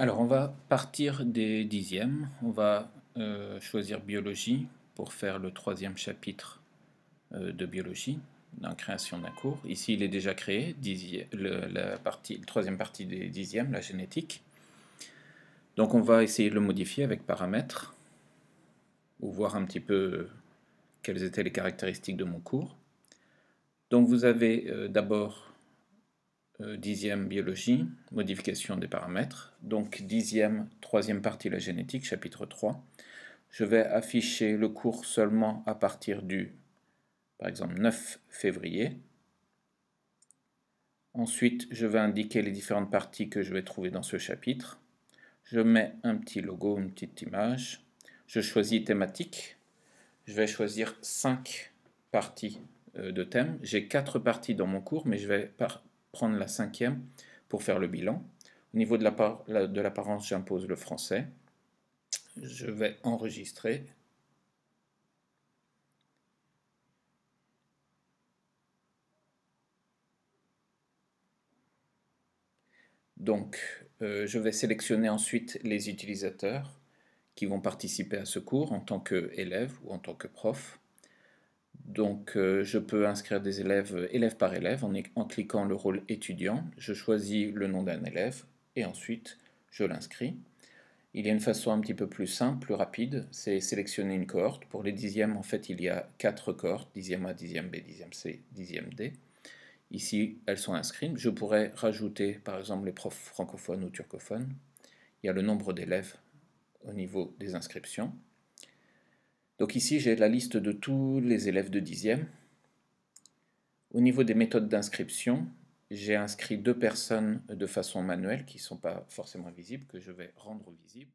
Alors, on va partir des dixièmes. On va euh, choisir biologie pour faire le troisième chapitre euh, de biologie, la création d'un cours. Ici, il est déjà créé, la, troisième partie des dixièmes, la génétique. Donc, on va essayer de le modifier avec paramètres, ou voir un petit peu quelles étaient les caractéristiques de mon cours. Donc, vous avez euh, d'abord euh, dixième biologie, modification des paramètres, donc dixième, troisième partie la génétique, chapitre 3. Je vais afficher le cours seulement à partir du, par exemple, 9 février. Ensuite, je vais indiquer les différentes parties que je vais trouver dans ce chapitre. Je mets un petit logo, une petite image. Je choisis thématique. Je vais choisir cinq parties euh, de thèmes. J'ai quatre parties dans mon cours, mais je vais par prendre la cinquième pour faire le bilan. Au niveau de l'apparence, j'impose le français. Je vais enregistrer. Donc, euh, je vais sélectionner ensuite les utilisateurs qui vont participer à ce cours en tant qu'élève ou en tant que prof. Donc euh, je peux inscrire des élèves euh, élève par élève en, en cliquant le rôle étudiant. Je choisis le nom d'un élève et ensuite je l'inscris. Il y a une façon un petit peu plus simple, plus rapide, c'est sélectionner une cohorte. Pour les dixièmes, en fait, il y a quatre cohortes, dixième A, dixième B, dixième C, dixième D. Ici, elles sont inscrites. Je pourrais rajouter, par exemple, les profs francophones ou turcophones. Il y a le nombre d'élèves au niveau des inscriptions. Donc ici, j'ai la liste de tous les élèves de dixième. Au niveau des méthodes d'inscription, j'ai inscrit deux personnes de façon manuelle qui ne sont pas forcément visibles, que je vais rendre visibles.